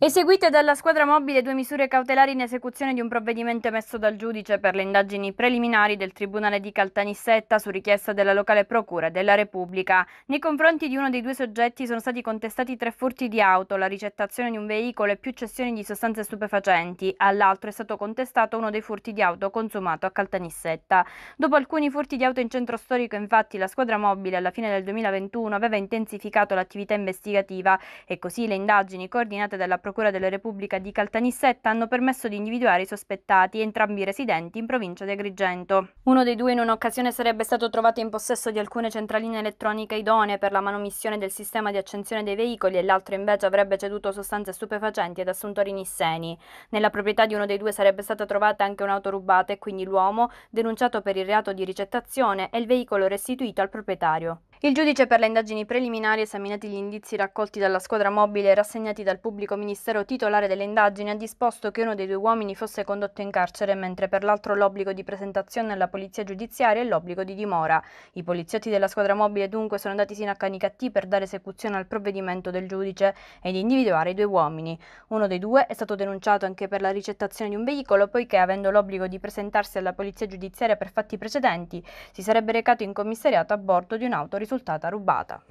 Eseguite dalla squadra mobile due misure cautelari in esecuzione di un provvedimento emesso dal giudice per le indagini preliminari del Tribunale di Caltanissetta su richiesta della locale Procura della Repubblica. Nei confronti di uno dei due soggetti sono stati contestati tre furti di auto, la ricettazione di un veicolo e più cessioni di sostanze stupefacenti. All'altro è stato contestato uno dei furti di auto consumato a Caltanissetta. Dopo alcuni furti di auto in centro storico, infatti, la squadra mobile alla fine del 2021 aveva intensificato l'attività investigativa e così le indagini coordinate dalla Procura Procura della Repubblica di Caltanissetta hanno permesso di individuare i sospettati, entrambi residenti in provincia di Agrigento. Uno dei due in un'occasione sarebbe stato trovato in possesso di alcune centraline elettroniche idonee per la manomissione del sistema di accensione dei veicoli e l'altro invece avrebbe ceduto sostanze stupefacenti ad assuntori nisseni. Nella proprietà di uno dei due sarebbe stata trovata anche un'auto rubata e quindi l'uomo denunciato per il reato di ricettazione e il veicolo restituito al proprietario. Il giudice per le indagini preliminari, esaminati gli indizi raccolti dalla squadra mobile e rassegnati dal pubblico ministero titolare delle indagini, ha disposto che uno dei due uomini fosse condotto in carcere, mentre per l'altro l'obbligo di presentazione alla polizia giudiziaria e l'obbligo di dimora. I poliziotti della squadra mobile dunque sono andati sino a Canicattì per dare esecuzione al provvedimento del giudice ed individuare i due uomini. Uno dei due è stato denunciato anche per la ricettazione di un veicolo, poiché avendo l'obbligo di presentarsi alla polizia giudiziaria per fatti precedenti, si sarebbe recato in commissariato a bordo di un'auto risultata rubata.